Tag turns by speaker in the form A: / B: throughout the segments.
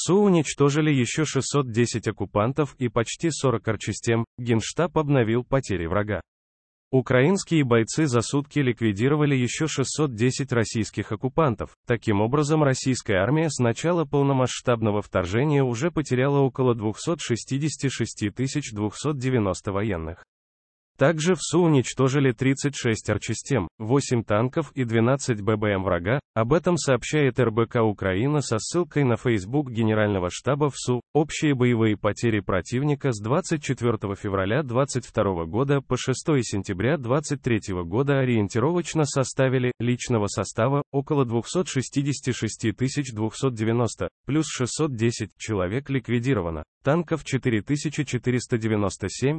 A: ВСУ уничтожили еще 610 оккупантов и почти 40 арчистем, Генштаб обновил потери врага. Украинские бойцы за сутки ликвидировали еще 610 российских оккупантов. Таким образом, российская армия с начала полномасштабного вторжения уже потеряла около 266 290 военных. Также ВСУ уничтожили 36 арчастем, 8 танков и 12 ББМ эм врага, об этом сообщает РБК Украина со ссылкой на Facebook Генерального штаба ВСУ. Общие боевые потери противника с 24 февраля 2022 года по 6 сентября 2023 года ориентировочно составили личного состава около 266 290, плюс 610 человек ликвидировано, танков 4497,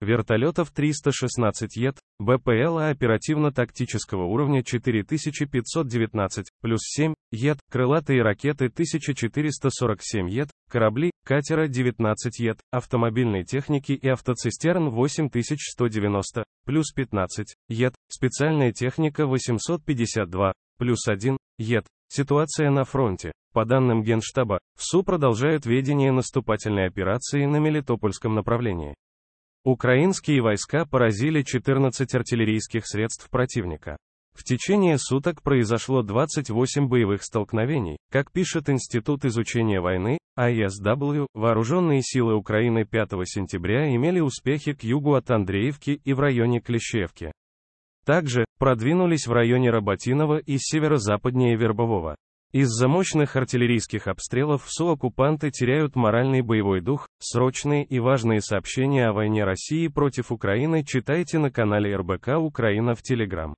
A: вертолетов 316 ЕТ, БПЛА оперативно-тактического уровня 4519, плюс 7 ЕТ, крылатые ракеты 1447 ЕТ, корабли, катера 19 ЕТ, автомобильной техники и автоцистерн 8190, плюс 15 ЕТ, специальная техника 852, плюс 1 ЕТ. Ситуация на фронте. По данным Генштаба, в СУ продолжают ведение наступательной операции на Мелитопольском направлении. Украинские войска поразили 14 артиллерийских средств противника. В течение суток произошло 28 боевых столкновений, как пишет Институт изучения войны, ISW, а вооруженные силы Украины 5 сентября имели успехи к югу от Андреевки и в районе Клещевки. Также, продвинулись в районе Роботинова и северо-западнее Вербового. Из-за мощных артиллерийских обстрелов су-оккупанты теряют моральный боевой дух. Срочные и важные сообщения о войне России против Украины читайте на канале РБК Украина в Телеграм.